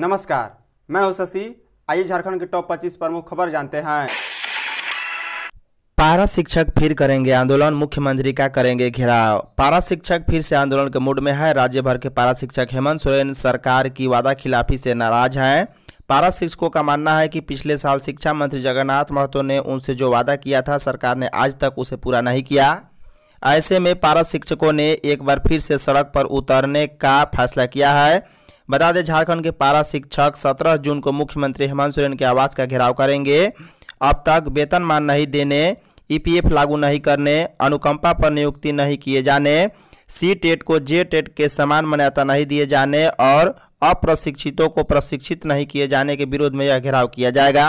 नमस्कार मैं हूं शशि आइए झारखंड के टॉप 25 प्रमुख खबर जानते हैं पारा शिक्षक फिर करेंगे आंदोलन मुख्यमंत्री का करेंगे घेराव पारा शिक्षक फिर से आंदोलन के मूड में है राज्य भर के पारा शिक्षक हेमंत सोरेन सरकार की वादा खिलाफी से नाराज हैं पारा शिक्षकों का मानना है कि पिछले साल शिक्षा मंत्री जगन्नाथ महतो ने उनसे जो वादा किया था सरकार ने आज तक उसे पूरा नहीं किया ऐसे में पारा शिक्षकों ने एक बार फिर से सड़क पर उतरने का फैसला किया है बता दें झारखंड के पारा शिक्षक 17 जून को मुख्यमंत्री हेमंत सोरेन के आवास का घेराव करेंगे अब तक वेतन मान नहीं देने ईपीएफ लागू नहीं करने अनुकंपा पर नियुक्ति नहीं किए जाने सी टेट को जे टेट के समान मान्यता नहीं दिए जाने और अप्रशिक्षितों को प्रशिक्षित नहीं किए जाने के विरोध में यह घेराव किया जाएगा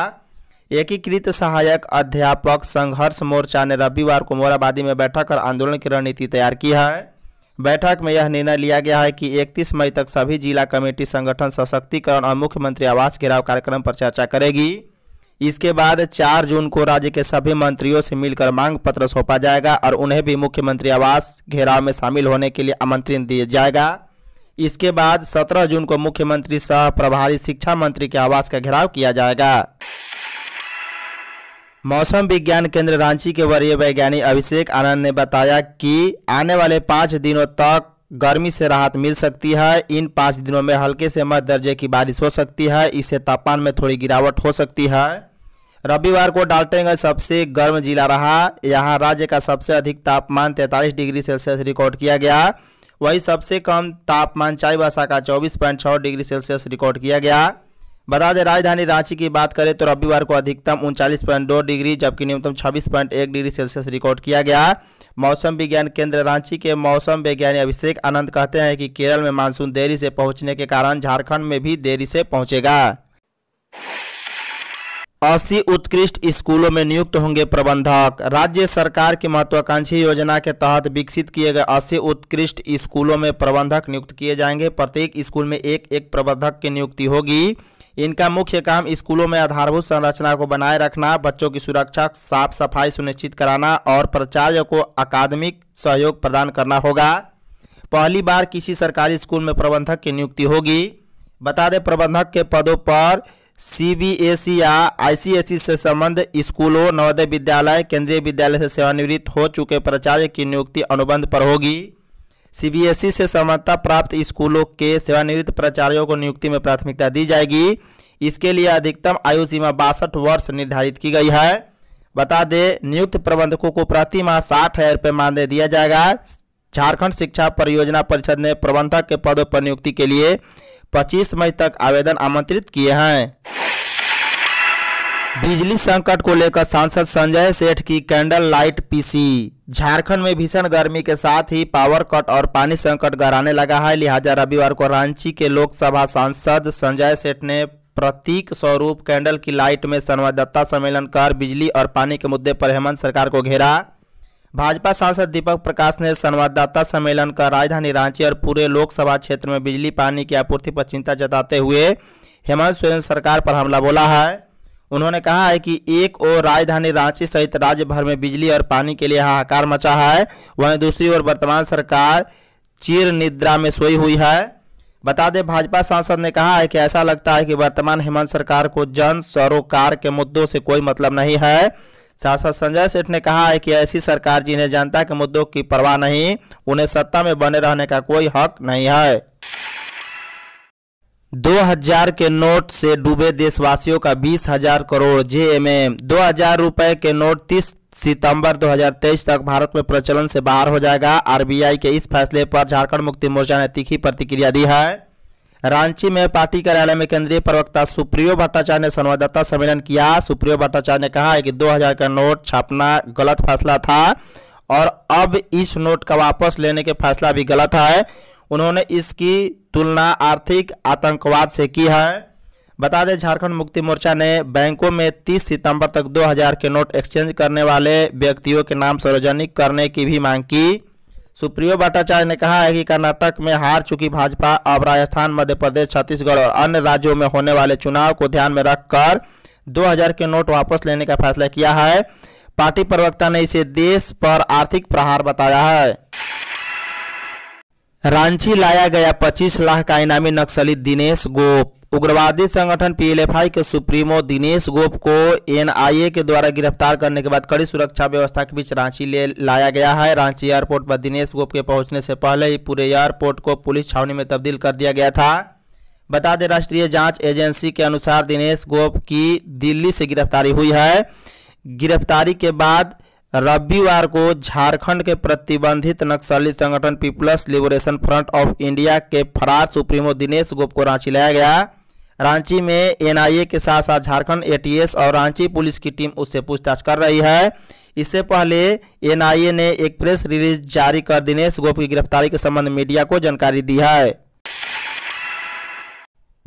एकीकृत सहायक अध्यापक संघर्ष मोर्चा ने रविवार को मोराबादी में बैठक कर आंदोलन की रणनीति तैयार की है बैठक में यह निर्णय लिया गया है कि 31 मई तक सभी जिला कमेटी संगठन सशक्तिकरण और मुख्यमंत्री आवास घेराव कार्यक्रम पर चर्चा करेगी इसके बाद 4 जून को राज्य के सभी मंत्रियों से मिलकर मांग पत्र सौंपा जाएगा और उन्हें भी मुख्यमंत्री आवास घेराव में शामिल होने के लिए आमंत्रित दिया जाएगा इसके बाद 17 जून को मुख्यमंत्री सह प्रभारी शिक्षा मंत्री के आवास का घेराव किया जाएगा मौसम विज्ञान केंद्र रांची के वरीय वैज्ञानिक अभिषेक आनंद ने बताया कि आने वाले पाँच दिनों तक गर्मी से राहत मिल सकती है इन पाँच दिनों में हल्के से मध्य दर्जे की बारिश हो सकती है इससे तापमान में थोड़ी गिरावट हो सकती है रविवार को डाल्टेनगंज सबसे गर्म जिला रहा यहाँ राज्य का सबसे अधिक तापमान 43 डिग्री सेल्सियस रिकॉर्ड किया गया वहीं सबसे कम तापमान चाईबासा का 24.6 डिग्री सेल्सियस रिकॉर्ड किया गया बता दें राजधानी रांची की बात करें तो रविवार को अधिकतम उनचालीस डिग्री जबकि न्यूनतम छब्बीस डिग्री सेल्सियस रिकॉर्ड किया गया मौसम विज्ञान केंद्र रांची के मौसम वैज्ञानिक अभिषेक आनंद कहते हैं कि केरल में मानसून देरी से पहुंचने के कारण झारखंड में भी देरी से पहुंचेगा अस्सी उत्कृष्ट स्कूलों में नियुक्त होंगे प्रबंधक राज्य सरकार की महत्वाकांक्षी योजना के तहत विकसित किए गए अस्सी उत्कृष्ट स्कूलों में प्रबंधक नियुक्त किए जाएंगे प्रत्येक स्कूल में एक एक प्रबंधक की नियुक्ति होगी इनका मुख्य काम स्कूलों में आधारभूत संरचना को बनाए रखना बच्चों की सुरक्षा साफ सफाई सुनिश्चित कराना और प्राचार्य को अकादमिक सहयोग प्रदान करना होगा पहली बार किसी सरकारी स्कूल में प्रबंधक की नियुक्ति होगी बता दें प्रबंधक के पदों पर सी बी एस ई या आई सी एस ई से संबंध स्कूलों नवोदय विद्यालय केंद्रीय विद्यालय से सेवानिवृत्त हो चुके प्राचार्य की नियुक्ति अनुबंध पर होगी सीबीएसई से समानता प्राप्त स्कूलों के सेवानिवृत्त प्राचार्यों को नियुक्ति में प्राथमिकता दी जाएगी इसके लिए अधिकतम आयु सीमा बासठ वर्ष निर्धारित की गई है बता दें नियुक्त प्रबंधकों को प्रति माह साठ हज़ार रुपये मानदेय दिया जाएगा झारखंड शिक्षा परियोजना परिषद ने प्रबंधक के पदों पर नियुक्ति के लिए 25 मई तक आवेदन आमंत्रित किए हैं बिजली संकट को लेकर सांसद संजय सेठ की कैंडल लाइट पीसी झारखंड में भीषण गर्मी के साथ ही पावर कट और पानी संकट गहराने लगा है लिहाजा रविवार को रांची के लोकसभा सांसद संजय सेठ ने प्रतीक स्वरूप कैंडल की लाइट में संवाददाता सम्मेलन कर बिजली और पानी के मुद्दे पर हेमंत सरकार को घेरा भाजपा सांसद दीपक प्रकाश ने संवाददाता सम्मेलन कर राजधानी रांची और पूरे लोकसभा क्षेत्र में बिजली पानी की आपूर्ति पर चिंता जताते हुए हेमंत सोरेन सरकार पर हमला बोला है उन्होंने कहा है कि एक ओर राजधानी रांची सहित राज्य भर में बिजली और पानी के लिए हाहाकार मचा है वहीं दूसरी ओर वर्तमान सरकार चीर निद्रा में सोई हुई है बता दें भाजपा सांसद ने कहा है कि ऐसा लगता है कि वर्तमान हेमंत सरकार को जन सरोकार के मुद्दों से कोई मतलब नहीं है सांसद संजय सेठ ने कहा है कि ऐसी सरकार जिन्हें जनता के मुद्दों की परवाह नहीं उन्हें सत्ता में बने रहने का कोई हक नहीं है दो हजार के नोट से डूबे देशवासियों का बीस हजार करोड़ जेएमएम दो हजार रुपए के नोट तीस सितंबर 2023 तक भारत में प्रचलन से बाहर हो जाएगा आरबीआई के इस फैसले पर झारखंड मुक्ति मोर्चा ने तीखी प्रतिक्रिया दी है रांची में पार्टी कार्यालय में केंद्रीय प्रवक्ता सुप्रियो भट्टाचार्य ने संवाददाता सम्मेलन किया सुप्रियो भट्टाचार्य ने कहा है कि 2000 का नोट छापना गलत फैसला था और अब इस नोट का वापस लेने के फैसला भी गलत है उन्होंने इसकी तुलना आर्थिक आतंकवाद से की है बता दें झारखंड मुक्ति मोर्चा ने बैंकों में 30 सितंबर तक 2000 के नोट एक्सचेंज करने वाले व्यक्तियों के नाम सार्वजनिक करने की भी मांग की सुप्रियो भट्टाचार्य ने कहा है कि कर्नाटक में हार चुकी भाजपा अब राजस्थान मध्य प्रदेश छत्तीसगढ़ और अन्य राज्यों में होने वाले चुनाव को ध्यान में रखकर 2000 के नोट वापस लेने का फैसला किया है पार्टी प्रवक्ता ने इसे देश पर आर्थिक प्रहार बताया है रांची लाया गया 25 लाख का इनामी नक्सली दिनेश गोप उग्रवादी संगठन पीएलएफआई के सुप्रीमो दिनेश गोप को एनआईए के द्वारा गिरफ्तार करने के बाद कड़ी सुरक्षा व्यवस्था के बीच रांची ले लाया गया है रांची एयरपोर्ट पर दिनेश गोप के पहुंचने से पहले ही पूरे एयरपोर्ट को पुलिस छावनी में तब्दील कर दिया गया था बता दें राष्ट्रीय जाँच एजेंसी के अनुसार दिनेश गोप की दिल्ली से गिरफ्तारी हुई है गिरफ्तारी के बाद रविवार को झारखंड के प्रतिबंधित नक्सली संगठन peoples liberation front of India के फरार सुप्रीमो दिनेश गोप को रांची लाया गया रांची में एनआईए के साथ साथ झारखंड एटीएस और रांची पुलिस की टीम उससे पूछताछ कर रही है इससे पहले एनआईए ने एक प्रेस रिलीज जारी कर दिनेश गोप की गिरफ्तारी के संबंध मीडिया को जानकारी दी है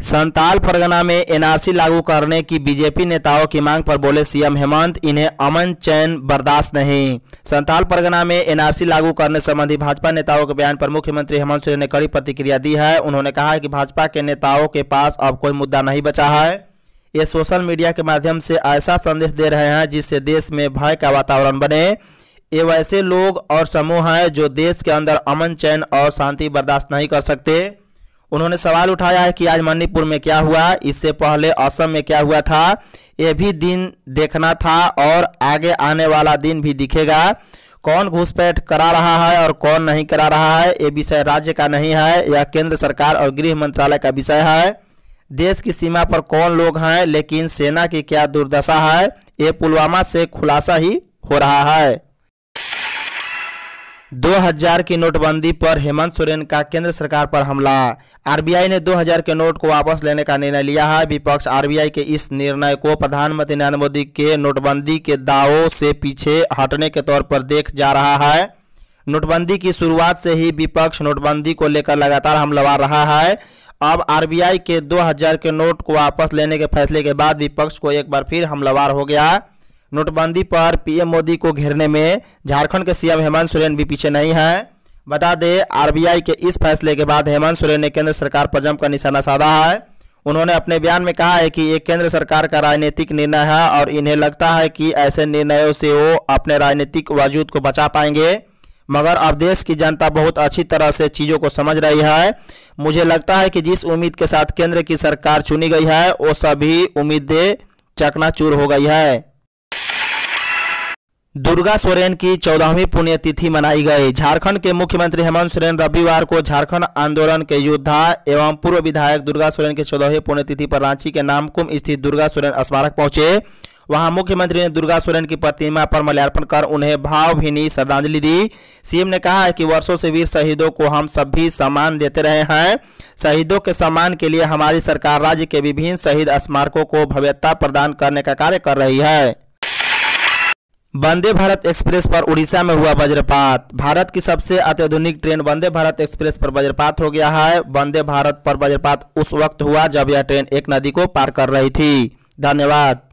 संताल परगना में एनआरसी लागू करने की बीजेपी नेताओं की मांग पर बोले सीएम हेमंत इन्हें अमन चैन बर्दाश्त नहीं संताल परगना में एनआरसी लागू करने संबंधी भाजपा नेताओं के बयान पर मुख्यमंत्री हेमंत सोरेन ने कड़ी प्रतिक्रिया दी है उन्होंने कहा कि भाजपा के नेताओं के पास अब कोई मुद्दा नहीं बचा है ये सोशल मीडिया के माध्यम से ऐसा संदेश दे रहे हैं जिससे देश में भय का वातावरण बने ये वैसे लोग और समूह हैं जो देश के अंदर अमन चैन और शांति बर्दाश्त नहीं कर सकते उन्होंने सवाल उठाया है कि आज मणिपुर में क्या हुआ इससे पहले असम में क्या हुआ था यह भी दिन देखना था और आगे आने वाला दिन भी दिखेगा कौन घुसपैठ करा रहा है और कौन नहीं करा रहा है ये विषय राज्य का नहीं है यह केंद्र सरकार और गृह मंत्रालय का विषय है देश की सीमा पर कौन लोग हैं लेकिन सेना की क्या दुर्दशा है ये पुलवामा से खुलासा ही हो रहा है 2000 की नोटबंदी पर हेमंत सोरेन का केंद्र सरकार पर हमला आरबीआई ने 2000 के नोट को वापस लेने का निर्णय लिया है विपक्ष आरबीआई के इस निर्णय को प्रधानमंत्री नरेंद्र मोदी के नोटबंदी के दावों से पीछे हटने के तौर पर देख जा रहा है नोटबंदी की शुरुआत से ही विपक्ष नोटबंदी को लेकर लगातार हमलावार रहा है अब आरबीआई के 2000 के नोट को वापस लेने के फैसले के बाद विपक्ष को एक बार फिर हमलावार हो गया है नोटबंदी पर पीएम मोदी को घेरने में झारखंड के सीएम हेमंत सोरेन भी पीछे नहीं हैं बता दें आरबीआई के इस फैसले के बाद हेमंत सोरेन ने केंद्र सरकार पर जमकर निशाना साधा है उन्होंने अपने बयान में कहा है कि ये केंद्र सरकार का राजनीतिक निर्णय है और इन्हें लगता है कि ऐसे निर्णयों से वो अपने राजनीतिक वजूद को बचा पाएंगे मगर अब देश की जनता बहुत अच्छी तरह से चीज़ों को समझ रही है मुझे लगता है कि जिस उम्मीद के साथ केंद्र की सरकार चुनी गई है वो सभी उम्मीदें चकनाचूर हो गई है दुर्गा सोरेन की चौदहवीं पुण्यतिथि मनाई गई झारखंड के मुख्यमंत्री हेमंत सोरेन रविवार को झारखंड आंदोलन के योद्धा एवं पूर्व विधायक दुर्गा सोरेन की चौदहवीं पुण्यतिथि पर रांची के नामकुम स्थित दुर्गा सोरेन स्मारक पहुंचे वहां मुख्यमंत्री ने दुर्गा सोरेन की प्रतिमा पर माल्यार्पण कर उन्हें भावभीनी श्रद्धांजलि दी सीएम ने कहा है कि वर्षों से वीर शहीदों को हम सभी सम्मान देते रहे हैं शहीदों के सम्मान के लिए हमारी सरकार राज्य के विभिन्न शहीद स्मारकों को भव्यता प्रदान करने का कार्य कर रही है वंदे भारत एक्सप्रेस पर उड़ीसा में हुआ वज्रपात भारत की सबसे अत्याधुनिक ट्रेन वंदे भारत एक्सप्रेस पर वज्रपात हो गया है वंदे भारत पर वज्रपात उस वक्त हुआ जब यह ट्रेन एक नदी को पार कर रही थी धन्यवाद